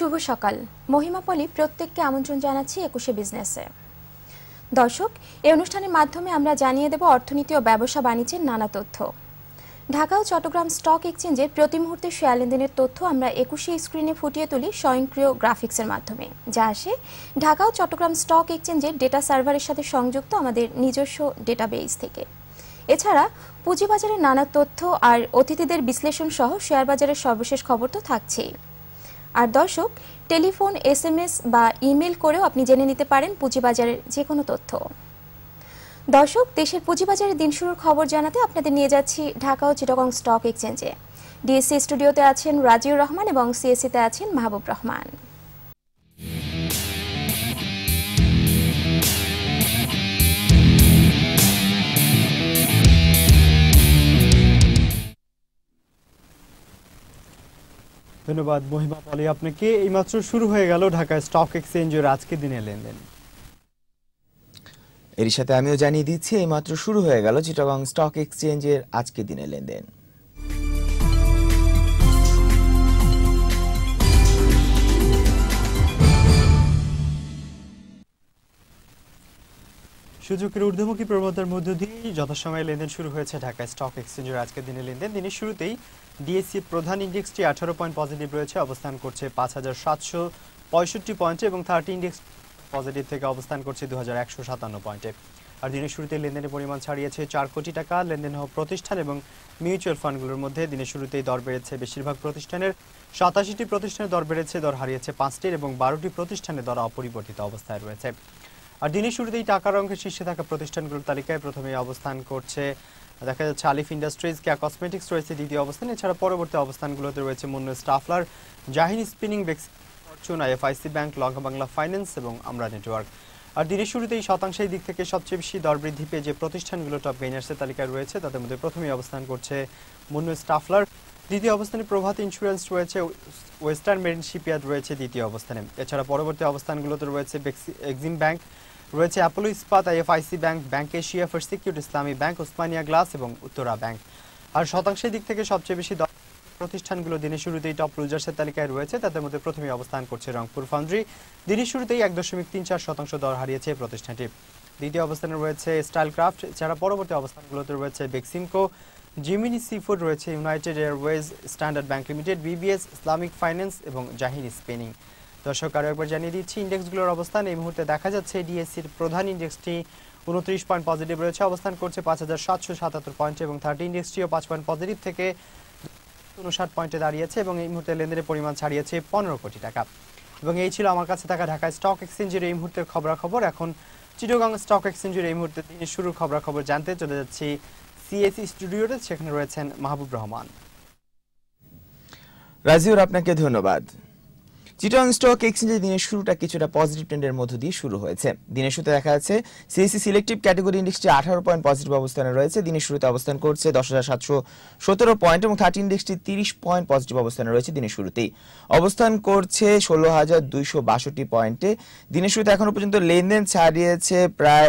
শুভ সকাল মহিমাপলি প্রত্যেককে আমন্ত্রণ জানাচ্ছি একুশে বিজনেসে দর্শক এই অনুষ্ঠানের মাধ্যমে আমরা জানিয়ে দেব অর্থনীতি ও ব্যবসা বাণিজ্যের নানা তথ্য ঢাকা ও চট্টগ্রাম স্টক এক্সচেঞ্জে প্রতি মুহূর্তে শেয়ার লেনদেনের তথ্য আমরা একুশে স্ক্রিনে ফুটিয়ে তুলি স্বয়ংক্রিয় গ্রাফিক্সের মাধ্যমে যা আসে ঢাকা ও চট্টগ্রাম স্টক এক্সচেঞ্জের ডেটা সার্ভারের সাথে সংযুক্ত আমাদের নিজস্ব ডেটাবেস থেকে এছাড়া পুঁজিবাজারের নানা তথ্য আর অতিথিদের বিশ্লেষণ সহ শেয়ার বাজারের সর্বশেষ খবর তো থাকছেই আর দর্শক টেলিফোন এস এম এস বা ইমেল করেও আপনি জেনে নিতে পারেন পুঁজিবাজারের যে কোনো তথ্য দর্শক দেশের পুঁজিবাজারের দিন শুরুর খবর জানাতে আপনাদের নিয়ে যাচ্ছি ঢাকা ও চিটাগং স্টক এক্সচেঞ্জে ডিএসসি স্টুডিওতে আছেন রাজিউর রহমান এবং সিএসসিতে আছেন মাহবুব রহমান ধন্যবাদ মহিমা পালি আপনাকে এইমাত্র শুরু হয়ে গেল ঢাকা স্টক এক্সচেঞ্জের আজকে দিনের লেনদেন এর সাথে আমিও জানিয়ে দিচ্ছি এইমাত্র শুরু হয়ে গেল চিটাগং স্টক এক্সচেঞ্জের আজকে দিনের লেনদেন সূচকের ঊর্ধ্বমুখী প্রবণতার মধ্য দিয়ে যথাসময়ে লেনদেন শুরু হয়েছে ঢাকা স্টক এক্সচেঞ্জের আজকের দিনে লেনদেন দিনের শুরুতেই ডিএসসি প্রধান ইন্ডেক্সটি আঠারো পয়েন্ট পজিটিভ রয়েছে অবস্থান করছে পাঁচ হাজার সাতশো পঁয়ষট্টি পয়েন্টে এবং থার্টি ইন্ডেক্স পজিটিভ থেকে অবস্থান করছে দু হাজার একশো সাতান্ন পয়েন্টে আর দিনের শুরুতে লেনদেনের পরিমাণ ছাড়িয়েছে চার কোটি টাকা লেনদেন হওয়া প্রতিষ্ঠান এবং মিউচুয়াল ফান্ডগুলোর মধ্যে দিনের শুরুতেই দর বেড়েছে বেশিরভাগ প্রতিষ্ঠানের সাতাশিটি প্রতিষ্ঠানের দর বেড়েছে দর হারিয়েছে পাঁচটির এবং বারোটি প্রতিষ্ঠানের দর অপরিবর্তিত অবস্থায় রয়েছে আর দিনের শুরুতেই টাকার অঙ্কের শীর্ষে থাকা প্রতিষ্ঠানগুলোর তালিকায় প্রথমে অবস্থান করছে দেখা যাচ্ছে আলিফ ইন্ডাস্ট্রিজ কেয়া কসমেটিক্স রয়েছে দ্বিতীয় অবস্থানে এছাড়া পরবর্তী অবস্থানগুলোতে রয়েছে Monno Staflers Zahin spinning Bex Fortuna bank Lanka Bangla finance এবং আমরা নেটওয়ার্ক আর দিনের শুরুতেই শতাংশের দিক থেকে সবচেয়ে বেশি দর বৃদ্ধি পেয়ে যে প্রতিষ্ঠানগুলো টপ গেইনার্সের তালিকায় রয়েছে তাদের মধ্যে প্রথমেই অবস্থান করছে মুন্নু স্টাফলার দ্বিতীয় অবস্থানে প্রভাত ইন্স্যুরেন্স রয়েছে ওয়েস্টার্ন মেরিন শিপইয়ার্ড রয়েছে দ্বিতীয় অবস্থানে এছাড়া পরবর্তী অবস্থানগুলোতে রয়েছে এক্সিম ব্যাংক রয়েছে Apollo Ispat IFIC bank bank Asia security Islami bank Osmania glass এবং উত্তরা ব্যাংক আর শতাংশের দিক থেকে সবচেয়ে বেশি প্রতিষ্ঠানগুলো দিনের শুরুতেই টপ লুজার্সের তালিকায় রয়েছে তাদের মধ্যে প্রথমে অবস্থান করছে রংপুর ফাউন্ড্রি দিনের শুরুতেই এক দশমিক তিন চার শতাংশ দর হারিয়েছে প্রতিষ্ঠানটি দ্বিতীয় অবস্থানে রয়েছে স্টাইল ক্রাফট ছাড়া পরবর্তী অবস্থানগুলোতে রয়েছে বেক্সিমকো জিমিনি সিফুড রয়েছে United Airways Standard bank limited BBS Islamic finance এবং জাহিন স্পেনিং দর্শক আরও একবার জানিয়ে দিচ্ছি ইন্ডেক্সগুলোর অবস্থান এই মুহূর্তে দেখা যাচ্ছে ডিএসসির প্রধান ইন্ডেক্সটি উনত্রিশ পয়েন্ট পজিটিভ রয়েছে অবস্থান করছে পাঁচ হাজার সাতশো সাতাত্তর পয়েন্টে এবং থার্টি ইন্ডেক্সটিও পাঁচ পয়েন্ট পজিটিভ থেকে উনষাট পয়েন্টে দাঁড়িয়েছে এবং এই মুহূর্তে লেনদেনের পরিমাণ ছাড়িয়েছে পনেরো কোটি টাকা এবং এই ছিল আমার কাছে থাকা ঢাকা স্টক এক্সচেঞ্জের এই মুহূর্তের খবরাখবর এখন চিটগাং স্টক এক্সচেঞ্জের এই মুহূর্তে তিনি শুরুর খবরাখবর জানতে চলে যাচ্ছি সিএসি স্টুডিওতে সেখানে রয়েছেন মাহবুব রহমান রাজিউর আপনাকে ধন্যবাদ চিটন স্টক এক্সচেঞ্জে দিনের শুরুটা কিছুটা পজিটিভ ট্রেন্ডের মধ্য দিয়ে শুরু হয়েছে দিনের শুরুতে দেখা যাচ্ছে সিএসি সিলেক্টিভ ক্যাটাগরি ইন্ডেক্সটি আঠারো পয়েন্ট পজিটিভ অবস্থানে রয়েছে দিনের শুরুতে অবস্থান করছে দশ হাজার সাতশো সতেরো পয়েন্ট এবং থার্টি ইন্ডেক্সটি তিরিশ পয়েন্ট পজিটিভ অবস্থানে রয়েছে দিনের শুরুতেই অবস্থান করছে ষোলো হাজার দুইশো বাষট্টি পয়েন্টে দিনের শুরুতে এখনও পর্যন্ত লেনদেন ছাড়িয়েছে প্রায়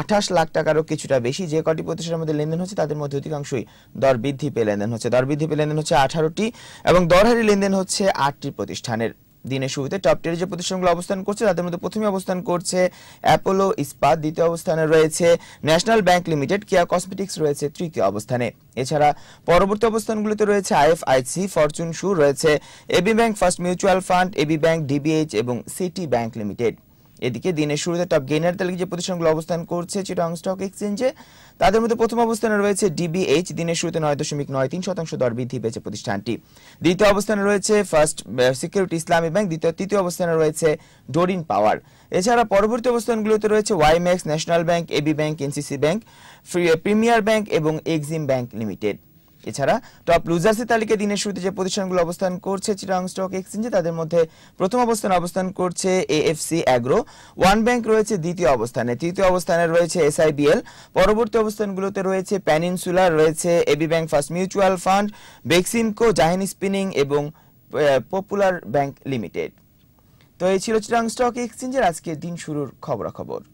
আঠাশ লাখ টাকারও কিছুটা বেশি যে কটি প্রতিষ্ঠানের মধ্যে লেনদেন হচ্ছে তাদের মধ্যে অধিকাংশই দর বৃদ্ধি পেয়ে লেনদেন হচ্ছে দর বৃদ্ধি পেয়ে লেনদেন হচ্ছে আঠারোটি এবং দরহারি লেনদেন হচ্ছে আটটি প্রতিষ্ঠানের দিনের শুরুতে টপ টিয়ারে যে প্রতিষ্ঠানগুলো অবস্থান করছে তাদের মধ্যে প্রথমে অবস্থান করছে অ্যাপোলো ইস্পাত দ্বিতীয় অবস্থানে রয়েছে National bank limited Keya cosmetics রয়েছে তৃতীয় অবস্থানে এছাড়া পরবর্তী অবস্থানগুলোতে রয়েছে আইএফআইসি ফরচুন শু রয়েছে AB bank first mutual fund AB bank DBH এবং সিটি ব্যাংক লিমিটেড এদিকে দিনের শুরুতে টপ গেইনার তালিকা যে প্রতিষ্ঠানগুলো অবস্থান করছে চিটাং স্টক এক্সচেঞ্জে তাদের মধ্যে প্রথম অবস্থানে রয়েছে ডিবিএইচ দিনের শুরুতে নয় দশমিক নয় তিন শতাংশ দর বৃদ্ধি পেয়েছে প্রতিষ্ঠানটি দ্বিতীয় অবস্থানে রয়েছে ফার্স্ট সিকিউরিটি ইসলামী ব্যাংক দ্বিতীয় তৃতীয় অবস্থানে রয়েছে ডোরিন পাওয়ার এছাড়া পরবর্তী অবস্থানগুলোতে রয়েছে WiMAX National bank AB bank NCC bank Premier bank এবং এক্সিম ব্যাংক লিমিটেড এছাড়া টপ লুজার্সের তালিকায় দিনের শুরুতে যে প্রতিষ্ঠানগুলো অবস্থান করছে চিটাং স্টক এক্সচেঞ্জে তাদের মধ্যে প্রথম অবস্থানে অবস্থান করছে এএফসি অ্যাগ্রো ওয়ান ব্যাংক রয়েছে দ্বিতীয় অবস্থানে তৃতীয় অবস্থানে রয়েছে এসআইবিএল পরবর্তী অবস্থানগুলোতে রয়েছে প্যানিনসুলার রয়েছে AB bank first mutual fund Beximco Zahin spinning এবং পপুলার ব্যাংক লিমিটেড তো এই ছিল চিটাং স্টক এক্সচেঞ্জের আজকের দিন শুরুর খবরাখবর